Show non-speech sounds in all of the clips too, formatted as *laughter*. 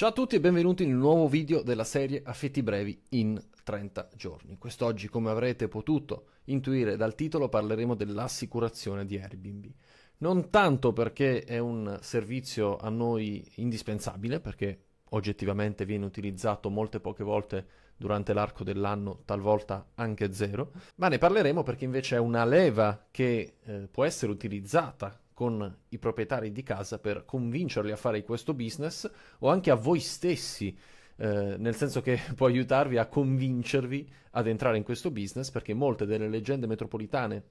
Ciao a tutti e benvenuti in un nuovo video della serie Affetti brevi in 30 giorni. Quest'oggi, come avrete potuto intuire dal titolo, parleremo dell'assicurazione di Airbnb. Non tanto perché è un servizio a noi indispensabile, perché oggettivamente viene utilizzato molte poche volte durante l'arco dell'anno, talvolta anche zero, ma ne parleremo perché invece è una leva che eh, può essere utilizzata con i proprietari di casa per convincerli a fare questo business o anche a voi stessi, eh, nel senso che *laughs* può aiutarvi a convincervi ad entrare in questo business perché molte delle leggende metropolitane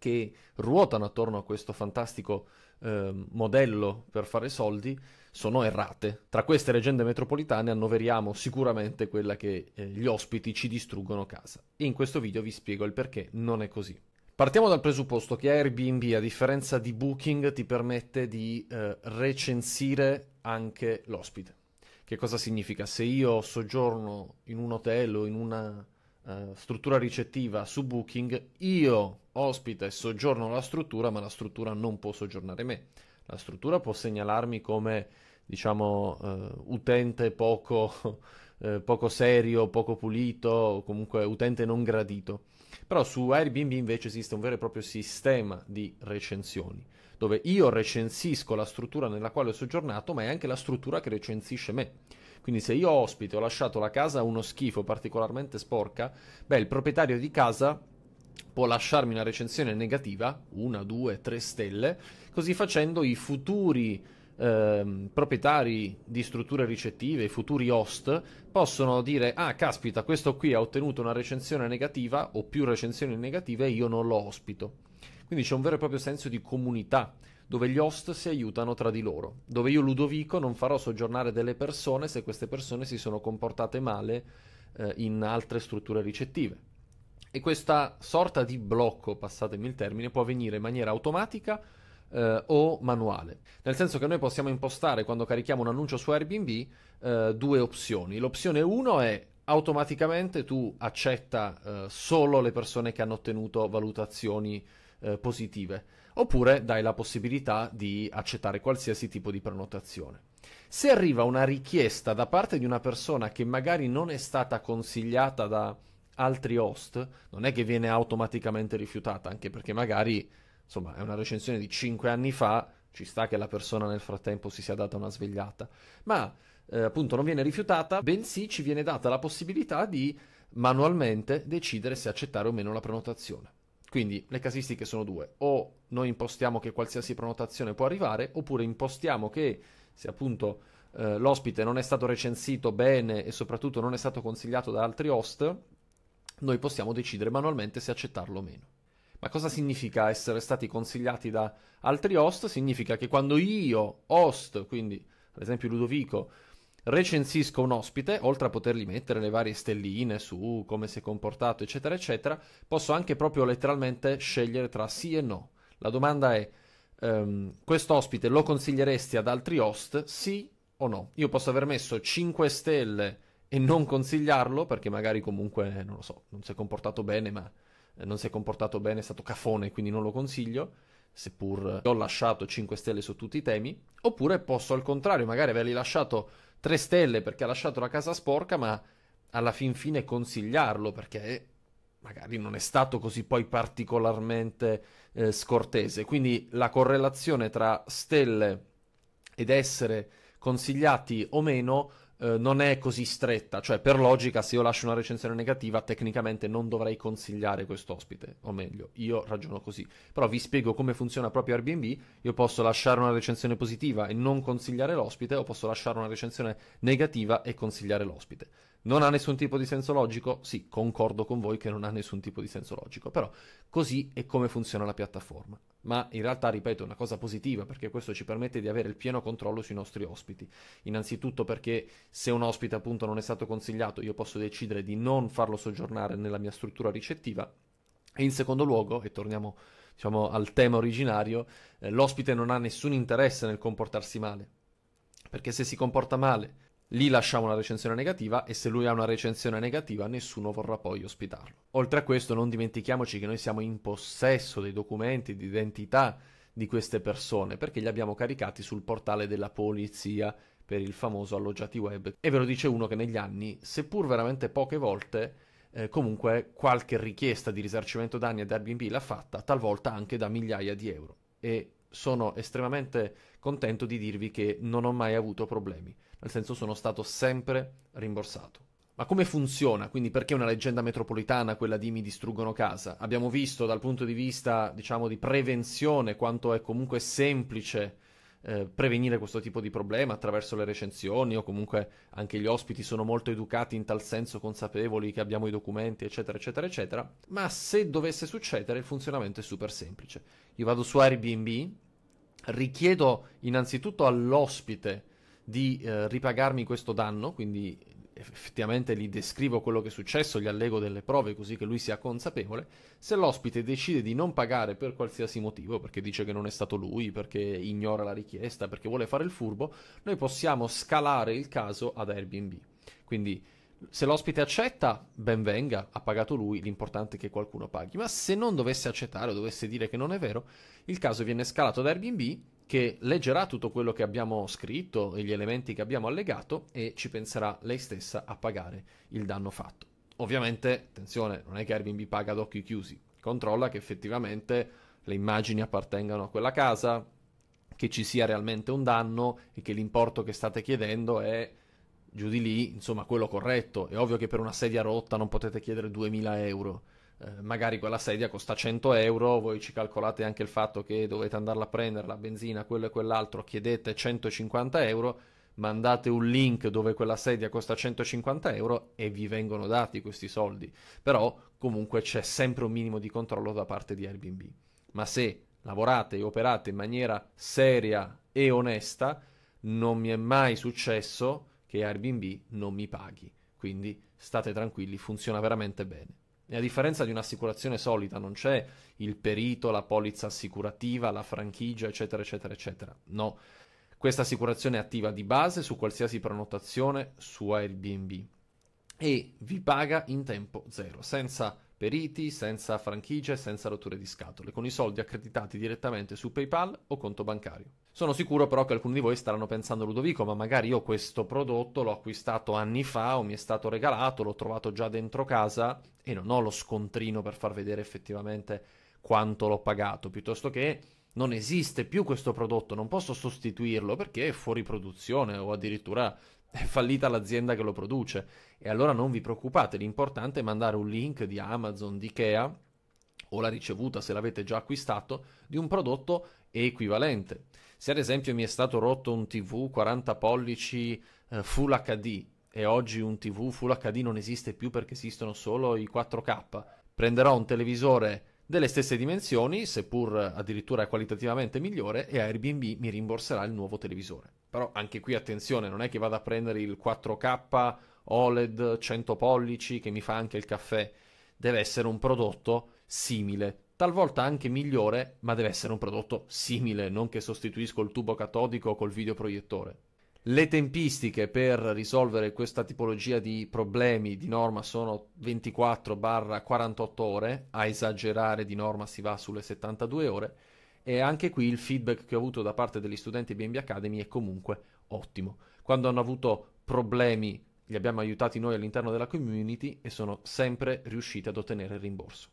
che ruotano attorno a questo fantastico eh, modello per fare soldi sono errate. Tra queste leggende metropolitane annoveriamo sicuramente quella che eh, gli ospiti ci distruggono casa. E in questo video vi spiego il perché non è così. Partiamo dal presupposto che Airbnb, a differenza di Booking, ti permette di eh, recensire anche l'ospite. Che cosa significa? Se io soggiorno in un hotel o in una eh, struttura ricettiva su Booking, io ospite e soggiorno la struttura, ma la struttura non può soggiornare me. La struttura può segnalarmi come, diciamo, eh, utente poco, *laughs* eh, poco serio, poco pulito, o comunque utente non gradito però su Airbnb invece esiste un vero e proprio sistema di recensioni, dove io recensisco la struttura nella quale ho soggiornato, ma è anche la struttura che recensisce me. Quindi se io ospite ho lasciato la casa uno schifo particolarmente sporca, beh, il proprietario di casa può lasciarmi una recensione negativa, una, due, tre stelle, così facendo i futuri Ehm, proprietari di strutture ricettive, futuri host, possono dire: Ah, caspita, questo qui ha ottenuto una recensione negativa o più recensioni negative e io non lo ospito. Quindi c'è un vero e proprio senso di comunità dove gli host si aiutano tra di loro, dove io Ludovico non farò soggiornare delle persone se queste persone si sono comportate male eh, in altre strutture ricettive. E questa sorta di blocco, passatemi il termine, può avvenire in maniera automatica eh, o manuale. Nel senso che noi possiamo impostare quando carichiamo un annuncio su Airbnb eh, due opzioni. L'opzione 1 è automaticamente tu accetta eh, solo le persone che hanno ottenuto valutazioni eh, positive, oppure dai la possibilità di accettare qualsiasi tipo di prenotazione. Se arriva una richiesta da parte di una persona che magari non è stata consigliata da altri host, non è che viene automaticamente rifiutata, anche perché magari insomma, è una recensione di 5 anni fa, ci sta che la persona nel frattempo si sia data una svegliata, ma eh, appunto non viene rifiutata, bensì ci viene data la possibilità di manualmente decidere se accettare o meno la prenotazione. Quindi le casistiche sono due, o noi impostiamo che qualsiasi prenotazione può arrivare, oppure impostiamo che se appunto eh, l'ospite non è stato recensito bene e soprattutto non è stato consigliato da altri host, noi possiamo decidere manualmente se accettarlo o meno. Ma cosa significa essere stati consigliati da altri host? Significa che quando io, host, quindi ad esempio Ludovico, recensisco un ospite, oltre a potergli mettere le varie stelline su come si è comportato, eccetera, eccetera, posso anche proprio letteralmente scegliere tra sì e no. La domanda è, um, questo ospite lo consiglieresti ad altri host, sì o no? Io posso aver messo 5 stelle e non consigliarlo perché magari comunque, non lo so, non si è comportato bene, ma eh, non si è comportato bene, è stato cafone, quindi non lo consiglio, seppur ho lasciato 5 stelle su tutti i temi, oppure posso al contrario magari avergli lasciato 3 stelle perché ha lasciato la casa sporca, ma alla fin fine consigliarlo perché magari non è stato così poi particolarmente eh, scortese. Quindi la correlazione tra stelle ed essere consigliati o meno eh, non è così stretta, cioè per logica se io lascio una recensione negativa tecnicamente non dovrei consigliare quest'ospite, o meglio, io ragiono così, però vi spiego come funziona proprio Airbnb, io posso lasciare una recensione positiva e non consigliare l'ospite o posso lasciare una recensione negativa e consigliare l'ospite. Non ha nessun tipo di senso logico? Sì, concordo con voi che non ha nessun tipo di senso logico, però così è come funziona la piattaforma. Ma in realtà, ripeto, è una cosa positiva perché questo ci permette di avere il pieno controllo sui nostri ospiti. Innanzitutto perché se un ospite appunto non è stato consigliato, io posso decidere di non farlo soggiornare nella mia struttura ricettiva. E in secondo luogo, e torniamo diciamo, al tema originario, eh, l'ospite non ha nessun interesse nel comportarsi male. Perché se si comporta male Lì lasciamo una recensione negativa e se lui ha una recensione negativa nessuno vorrà poi ospitarlo. Oltre a questo non dimentichiamoci che noi siamo in possesso dei documenti di identità di queste persone perché li abbiamo caricati sul portale della polizia per il famoso alloggiati web e ve lo dice uno che negli anni, seppur veramente poche volte, eh, comunque qualche richiesta di risarcimento danni ad Airbnb l'ha fatta, talvolta anche da migliaia di euro. E sono estremamente contento di dirvi che non ho mai avuto problemi nel senso sono stato sempre rimborsato. Ma come funziona? Quindi perché una leggenda metropolitana quella di mi distruggono casa? Abbiamo visto dal punto di vista, diciamo, di prevenzione quanto è comunque semplice eh, prevenire questo tipo di problema attraverso le recensioni o comunque anche gli ospiti sono molto educati in tal senso, consapevoli che abbiamo i documenti, eccetera, eccetera, eccetera. Ma se dovesse succedere, il funzionamento è super semplice. Io vado su Airbnb, richiedo innanzitutto all'ospite di eh, ripagarmi questo danno, quindi effettivamente gli descrivo quello che è successo, gli allego delle prove così che lui sia consapevole, se l'ospite decide di non pagare per qualsiasi motivo, perché dice che non è stato lui, perché ignora la richiesta, perché vuole fare il furbo, noi possiamo scalare il caso ad Airbnb. Quindi se l'ospite accetta, ben venga, ha pagato lui, l'importante è che qualcuno paghi, ma se non dovesse accettare o dovesse dire che non è vero, il caso viene scalato ad Airbnb che leggerà tutto quello che abbiamo scritto e gli elementi che abbiamo allegato e ci penserà lei stessa a pagare il danno fatto. Ovviamente, attenzione, non è che Airbnb paga ad occhi chiusi, controlla che effettivamente le immagini appartengano a quella casa, che ci sia realmente un danno e che l'importo che state chiedendo è giù di lì, insomma, quello corretto. È ovvio che per una sedia rotta non potete chiedere 2000 euro eh, magari quella sedia costa 100 euro, voi ci calcolate anche il fatto che dovete andarla a prendere, la benzina, quello e quell'altro, chiedete 150 euro, mandate un link dove quella sedia costa 150 euro e vi vengono dati questi soldi. Però comunque c'è sempre un minimo di controllo da parte di Airbnb. Ma se lavorate e operate in maniera seria e onesta, non mi è mai successo che Airbnb non mi paghi. Quindi state tranquilli, funziona veramente bene. E a differenza di un'assicurazione solita, non c'è il perito, la polizza assicurativa, la franchigia, eccetera, eccetera, eccetera. No, questa assicurazione è attiva di base su qualsiasi prenotazione su Airbnb e vi paga in tempo zero, senza periti, senza franchigia e senza rotture di scatole, con i soldi accreditati direttamente su PayPal o conto bancario. Sono sicuro però che alcuni di voi staranno pensando Ludovico, ma magari io questo prodotto l'ho acquistato anni fa o mi è stato regalato, l'ho trovato già dentro casa e non ho lo scontrino per far vedere effettivamente quanto l'ho pagato, piuttosto che non esiste più questo prodotto, non posso sostituirlo perché è fuori produzione o addirittura è fallita l'azienda che lo produce. E allora non vi preoccupate, l'importante è mandare un link di Amazon, di Ikea o la ricevuta se l'avete già acquistato di un prodotto equivalente. Se ad esempio mi è stato rotto un TV 40 pollici eh, Full HD e oggi un TV Full HD non esiste più perché esistono solo i 4K, prenderò un televisore delle stesse dimensioni, seppur addirittura qualitativamente migliore, e Airbnb mi rimborserà il nuovo televisore. Però anche qui attenzione, non è che vado a prendere il 4K OLED 100 pollici che mi fa anche il caffè, deve essere un prodotto simile, talvolta anche migliore, ma deve essere un prodotto simile, non che sostituisco il tubo catodico col videoproiettore. Le tempistiche per risolvere questa tipologia di problemi di norma sono 24-48 ore, a esagerare di norma si va sulle 72 ore e anche qui il feedback che ho avuto da parte degli studenti BNB Academy è comunque ottimo. Quando hanno avuto problemi li abbiamo aiutati noi all'interno della community e sono sempre riusciti ad ottenere il rimborso.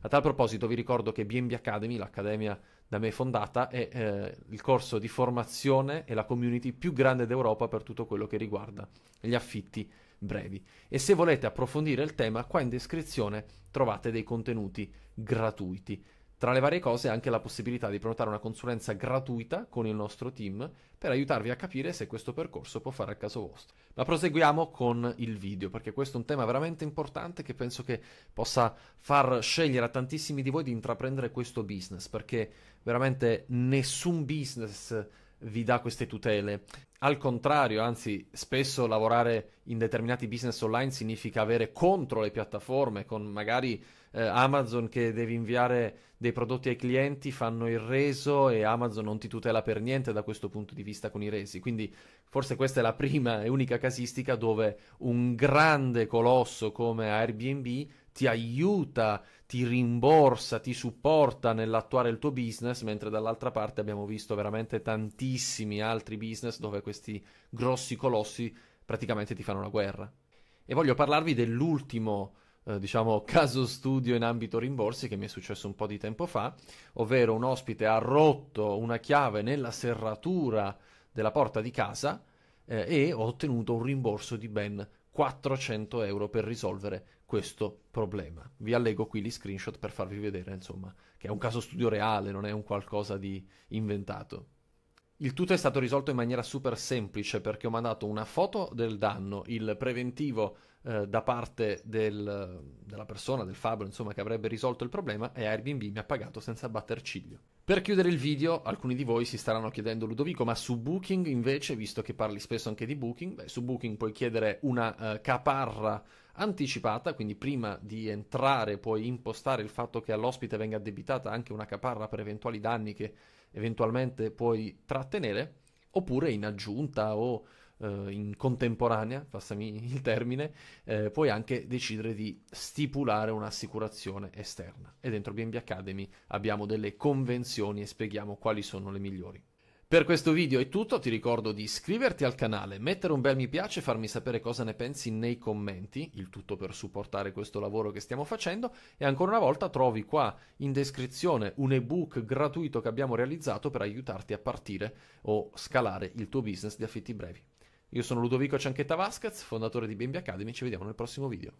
A tal proposito vi ricordo che BNB Academy, l'accademia da me fondata, è eh, il corso di formazione e la community più grande d'Europa per tutto quello che riguarda gli affitti brevi. E se volete approfondire il tema, qua in descrizione trovate dei contenuti gratuiti. Tra le varie cose anche la possibilità di prenotare una consulenza gratuita con il nostro team per aiutarvi a capire se questo percorso può fare al caso vostro. Ma proseguiamo con il video perché questo è un tema veramente importante che penso che possa far scegliere a tantissimi di voi di intraprendere questo business perché veramente nessun business vi dà queste tutele. Al contrario, anzi, spesso lavorare in determinati business online significa avere contro le piattaforme con magari eh, Amazon che devi inviare dei prodotti ai clienti, fanno il reso e Amazon non ti tutela per niente da questo punto di vista con i resi. Quindi forse questa è la prima e unica casistica dove un grande colosso come Airbnb ti aiuta, ti rimborsa, ti supporta nell'attuare il tuo business, mentre dall'altra parte abbiamo visto veramente tantissimi altri business dove questi grossi colossi praticamente ti fanno la guerra. E voglio parlarvi dell'ultimo eh, diciamo, *laughs* caso studio in ambito rimborsi che mi è successo un po' di tempo fa, ovvero un ospite ha rotto una chiave nella serratura della porta di casa eh, e ho ottenuto un rimborso di ben 400 euro per risolvere questo problema. Vi allego qui gli screenshot per farvi vedere, insomma, che è un caso studio reale, non è un qualcosa di inventato. Il tutto è stato risolto in maniera super semplice perché ho mandato una foto del danno, il preventivo eh, da parte del, della persona, del fabbro, insomma, che avrebbe risolto il problema e Airbnb mi ha pagato senza batter ciglio. Per chiudere il video, alcuni di voi si staranno chiedendo Ludovico, ma su Booking invece, visto che parli spesso anche di Booking, beh, su Booking puoi chiedere una eh, caparra anticipata, quindi prima di entrare puoi impostare il fatto che all'ospite venga addebitata anche una caparra per eventuali danni che eventualmente puoi trattenere, oppure in aggiunta o eh, in contemporanea, passami il termine, eh, puoi anche decidere di stipulare un'assicurazione esterna. E dentro BNB Academy abbiamo delle convenzioni e spieghiamo quali sono le migliori. Per questo video è tutto, ti ricordo di iscriverti al canale, mettere un bel mi piace e farmi sapere cosa ne pensi nei commenti, il tutto per supportare questo lavoro che stiamo facendo e ancora una volta trovi qua in descrizione un ebook gratuito che abbiamo realizzato per aiutarti a partire o scalare il tuo business di affitti brevi. Io sono Ludovico Cianchetta Vasquez, fondatore di Bimbi Academy, ci vediamo nel prossimo video.